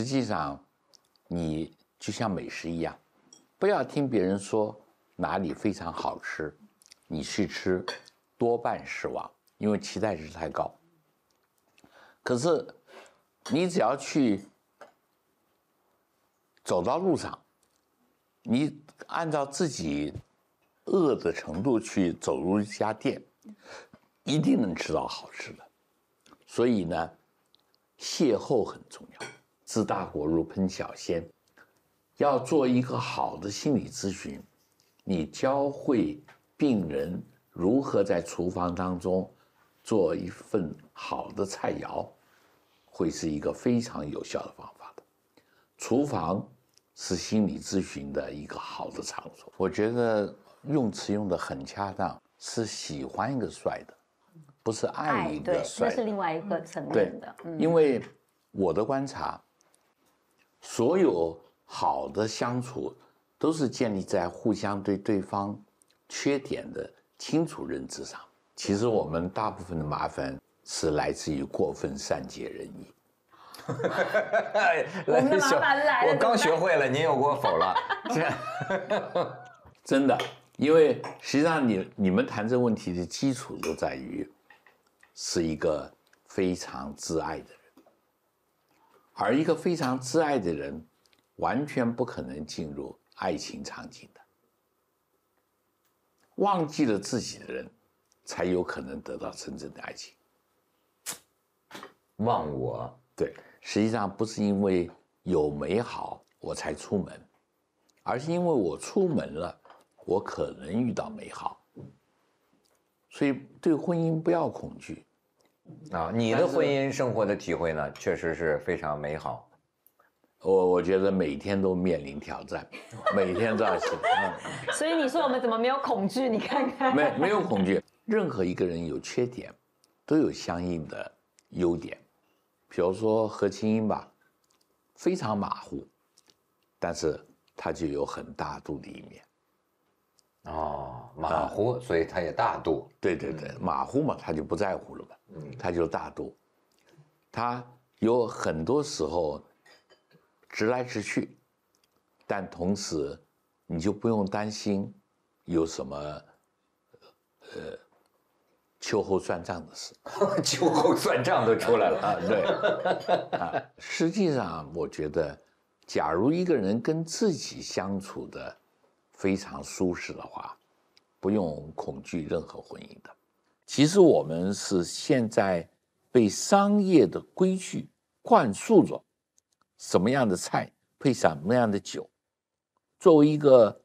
实际上，你就像美食一样，不要听别人说哪里非常好吃，你去吃多半失望，因为期待值太高。可是，你只要去走到路上，你按照自己饿的程度去走入一家店，一定能吃到好吃的。所以呢，邂逅很重要。治大国如烹小鲜，要做一个好的心理咨询，你教会病人如何在厨房当中做一份好的菜肴，会是一个非常有效的方法的。厨房是心理咨询的一个好的场所。我觉得用词用的很恰当，是喜欢一个帅的，不是爱一的帅，那是另外一个层面的。因为我的观察。所有好的相处，都是建立在互相对对方缺点的清楚认知上。其实我们大部分的麻烦是来自于过分善解人意。哈哈哈，烦来了，我刚学会了，您又给我否了，真的。因为实际上，你你们谈这个问题的基础就在于，是一个非常自爱的。而一个非常自爱的人，完全不可能进入爱情场景的。忘记了自己的人，才有可能得到真正的爱情。忘我，对，实际上不是因为有美好我才出门，而是因为我出门了，我可能遇到美好。所以，对婚姻不要恐惧。啊，你的婚姻生活的体会呢，确实是非常美好。我我觉得每天都面临挑战，每天早嗯、所以你说我们怎么没有恐惧？你看看，没没有恐惧？任何一个人有缺点，都有相应的优点。比如说何清英吧，非常马虎，但是她就有很大度的一面。哦，马虎，所以他也大度。对对对，马虎嘛，他就不在乎了嘛，他就大度。他有很多时候直来直去，但同时，你就不用担心有什么呃秋后算账的事。秋后算账都出来了啊！对，实际上我觉得，假如一个人跟自己相处的。非常舒适的话，不用恐惧任何婚姻的。其实我们是现在被商业的规矩灌输着，什么样的菜配上什么样的酒。作为一个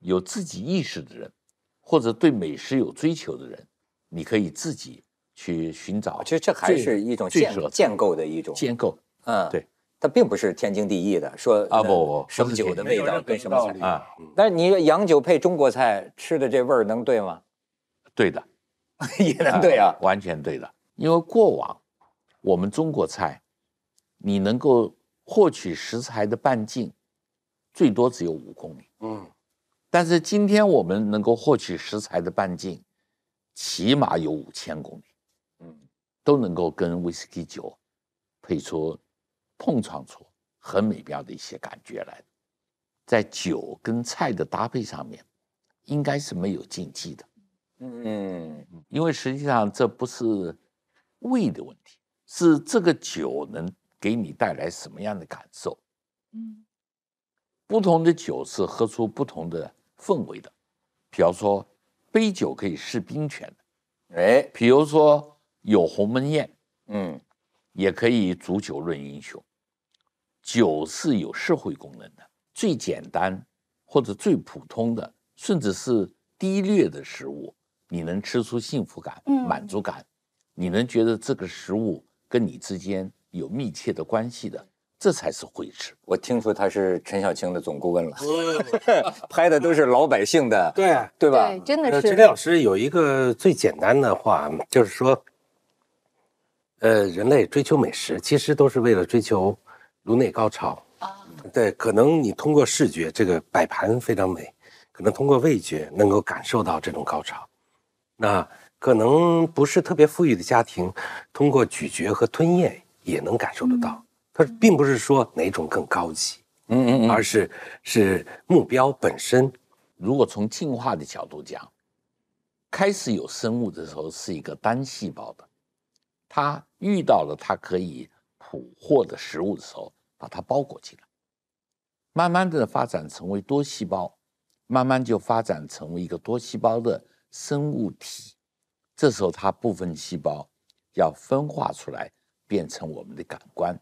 有自己意识的人，或者对美食有追求的人，你可以自己去寻找。其实这还是一种建建构的一种建构，嗯，对。它并不是天经地义的说啊，不不，什么酒的味道跟什么菜啊？但是你洋酒配中国菜吃的这味儿能对吗？对的，也能对啊，完全对的。因为过往我们中国菜，你能够获取食材的半径，最多只有五公里。嗯，但是今天我们能够获取食材的半径，起码有五千公里。嗯，都能够跟威士忌酒配出。碰撞出很美妙的一些感觉来，在酒跟菜的搭配上面，应该是没有禁忌的。嗯，因为实际上这不是胃的问题，是这个酒能给你带来什么样的感受。嗯，不同的酒是喝出不同的氛围的。比方说，杯酒可以试兵权。哎，比如说有鸿门宴。嗯。也可以煮酒论英雄，酒是有社会功能的。最简单或者最普通的，甚至是低劣的食物，你能吃出幸福感、满足感，你能觉得这个食物跟你之间有密切的关系的，这才是会吃。我听说他是陈小青的总顾问了，拍的都是老百姓的，对对吧？真的是。陈老师有一个最简单的话，就是说。呃，人类追求美食，其实都是为了追求颅内高潮啊。对，可能你通过视觉，这个摆盘非常美，可能通过味觉能够感受到这种高潮。那可能不是特别富裕的家庭，通过咀嚼和吞咽也能感受得到。它并不是说哪种更高级，嗯嗯，而是是目标本身。如果从进化的角度讲，开始有生物的时候是一个单细胞的，它。遇到了它可以捕获的食物的时候，把它包裹起来，慢慢的发展成为多细胞，慢慢就发展成为一个多细胞的生物体。这时候，它部分细胞要分化出来，变成我们的感官。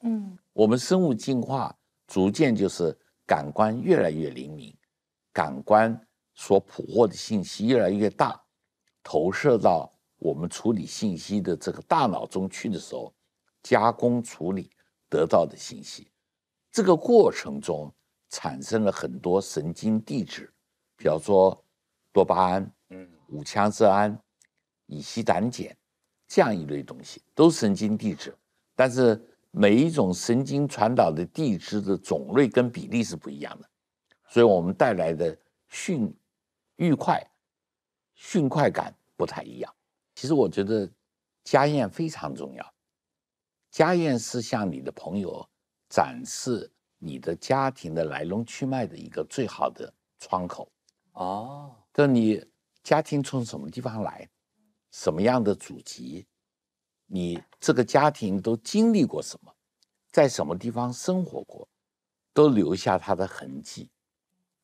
嗯，我们生物进化逐渐就是感官越来越灵敏，感官所捕获的信息越来越大，投射到。我们处理信息的这个大脑中去的时候，加工处理得到的信息，这个过程中产生了很多神经递质，比方说多巴胺、五羟色胺、乙烯胆碱这样一类东西，都是神经递质。但是每一种神经传导的递质的种类跟比例是不一样的，所以我们带来的迅愉快、迅快感不太一样。其实我觉得，家宴非常重要。家宴是向你的朋友展示你的家庭的来龙去脉的一个最好的窗口。哦，就你家庭从什么地方来，什么样的祖籍，你这个家庭都经历过什么，在什么地方生活过，都留下它的痕迹。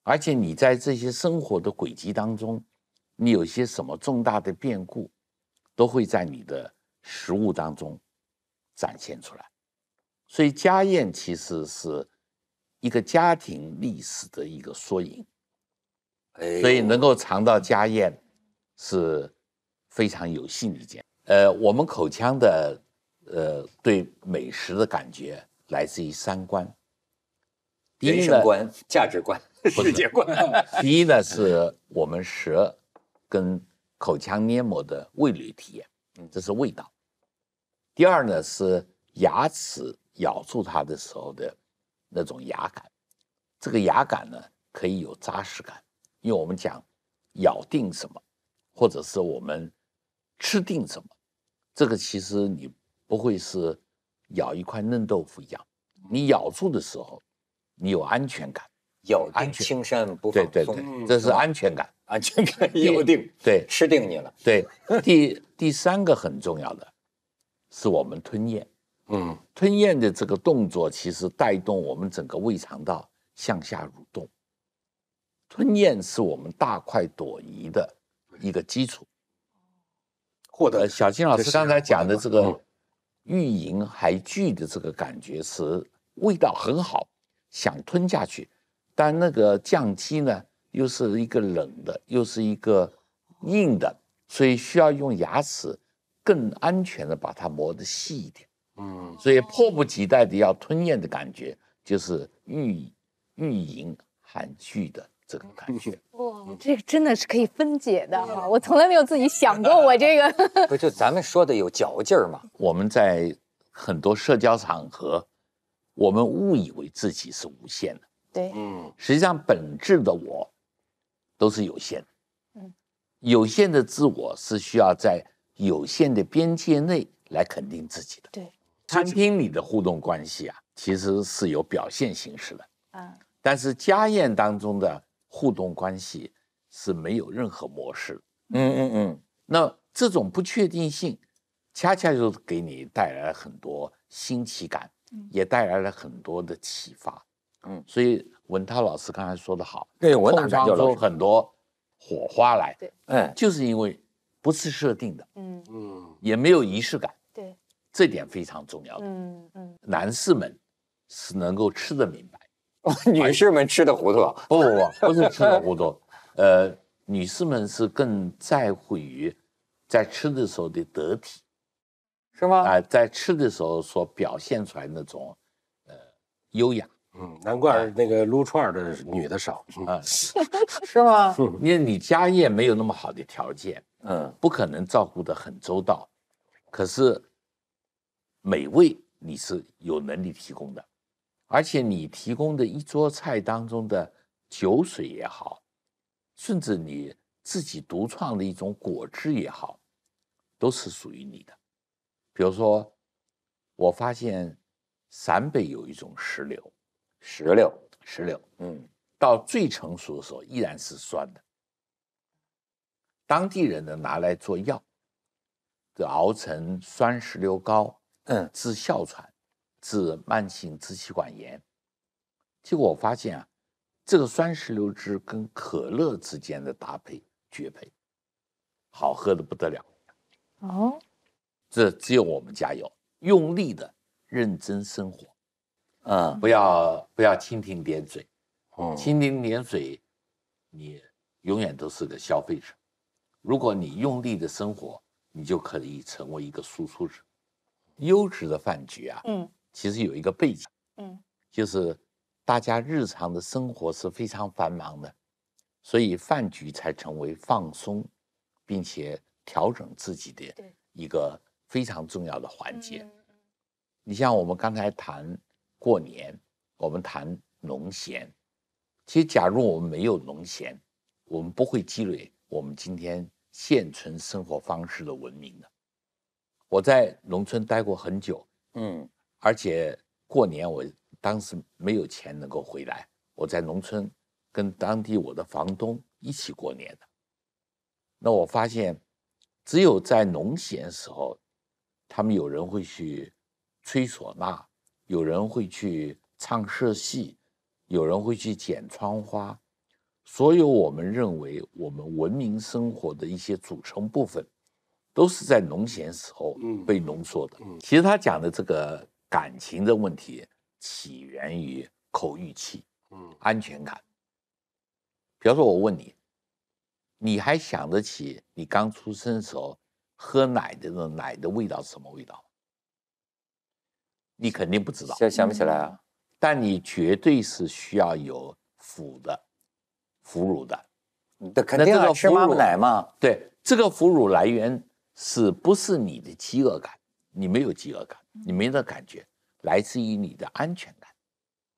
而且你在这些生活的轨迹当中，你有些什么重大的变故？都会在你的食物当中展现出来，所以家宴其实是一个家庭历史的一个缩影，所以能够尝到家宴是非常有幸一件。呃，我们口腔的呃对美食的感觉来自于三观，一生观、价值观、世界观。第一呢，是我们舌跟。口腔黏膜的味蕾体验，这是味道。第二呢是牙齿咬住它的时候的那种牙感，这个牙感呢可以有扎实感，因为我们讲咬定什么，或者是我们吃定什么，这个其实你不会是咬一块嫩豆腐一样，你咬住的时候，你有安全感。有，安青山不放松，这是安全感。安全感咬定，对，吃定你了。对，第第三个很重要的，是我们吞咽。嗯，吞咽的这个动作其实带动我们整个胃肠道向下蠕动。吞咽是我们大快朵颐的一个基础。获得小金老师刚才讲的这个欲迎还拒的这个感觉是味道很好，想吞下去。但那个降基呢，又是一个冷的，又是一个硬的，所以需要用牙齿更安全的把它磨得细一点。嗯，所以迫不及待的要吞咽的感觉，就是欲欲饮含蓄的这种感觉。哇，这个真的是可以分解的啊！我从来没有自己想过我这个。不就咱们说的有嚼劲儿吗？我们在很多社交场合，我们误以为自己是无限的。对，嗯，实际上本质的我，都是有限的，嗯，有限的自我是需要在有限的边界内来肯定自己的。对，餐厅里的互动关系啊，其实是有表现形式的，嗯，但是家宴当中的互动关系是没有任何模式，嗯嗯嗯，那这种不确定性，恰恰就给你带来了很多新奇感，也带来了很多的启发。嗯，所以文涛老师刚才说的好，对，碰撞出很多火花来，对，嗯，就是因为不是设定的，嗯嗯，也没有仪式感，对，这点非常重要的，嗯嗯，男士们是能够吃得明白，女士们吃的糊涂了，不不不，不是吃的糊涂，呃，女士们是更在乎于在吃的时候的得体，是吗？啊，在吃的时候所表现出来那种呃优雅。嗯，难怪那个撸串的女的少啊，是 吗？因为你家业没有那么好的条件，嗯，不可能照顾得很周到，可是美味你是有能力提供的，而且你提供的一桌菜当中的酒水也好，甚至你自己独创的一种果汁也好，都是属于你的。比如说，我发现陕北有一种石榴。石榴，石榴，嗯，到最成熟的时候依然是酸的。当地人呢拿来做药，就熬成酸石榴膏，嗯，治哮喘，治慢性支气管炎。结果我发现啊，这个酸石榴汁跟可乐之间的搭配绝配，好喝的不得了。哦，这只有我们家有，用力的认真生活。嗯，不要不要蜻蜓点水，哦，蜻蜓点水，你永远都是个消费者。如果你用力的生活，你就可以成为一个输出者。优质的饭局啊，嗯，其实有一个背景，嗯，就是大家日常的生活是非常繁忙的，所以饭局才成为放松，并且调整自己的一个非常重要的环节。你像我们刚才谈。过年，我们谈农闲。其实，假如我们没有农闲，我们不会积累我们今天现存生活方式的文明的。我在农村待过很久，嗯，而且过年我当时没有钱能够回来，我在农村跟当地我的房东一起过年的。那我发现，只有在农闲时候，他们有人会去吹唢呐。有人会去唱社戏，有人会去剪窗花，所有我们认为我们文明生活的一些组成部分，都是在农闲时候被浓缩的。其实他讲的这个感情的问题，起源于口欲期，安全感。比方说，我问你，你还想得起你刚出生时候喝奶的那奶的味道是什么味道？你肯定不知道，想不起来啊！但你绝对是需要有腐的腐乳的，那肯定是吃妈妈奶嘛。对，这个抚乳来源是不是你的饥饿感？你没有饥饿感，你没那感觉，来自于你的安全感。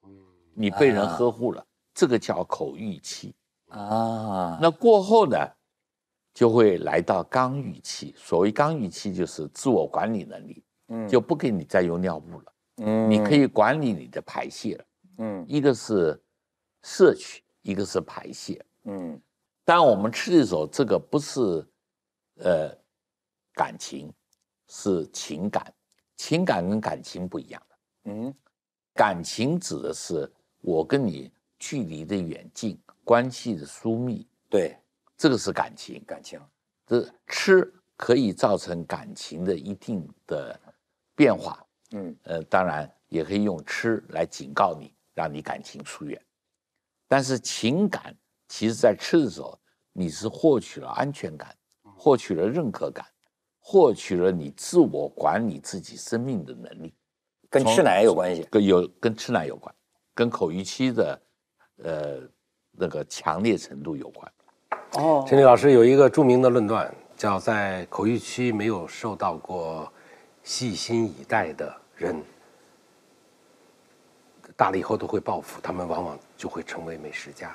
嗯，你被人呵护了，这个叫口欲期啊。那过后呢，就会来到肛欲期。所谓肛欲期，就是自我管理能力。嗯，就不给你再用尿布了。嗯，你可以管理你的排泄了。嗯，一个是摄取，一个是排泄。嗯，但我们吃的时候，这个不是，呃，感情，是情感。情感跟感情不一样嗯，感情指的是我跟你距离的远近，关系的疏密。对，这个是感情。感情，这吃可以造成感情的一定的。变化，嗯，呃，当然也可以用吃来警告你，让你感情疏远。但是情感，其实在吃的时候，你是获取了安全感，获取了认可感，获取了你自我管理自己生命的能力，跟吃奶有关系，跟有跟吃奶有关，跟口欲期的，呃，那个强烈程度有关。哦，陈立老师有一个著名的论断，叫在口欲期没有受到过。细心以待的人，大了以后都会报复，他们往往就会成为美食家。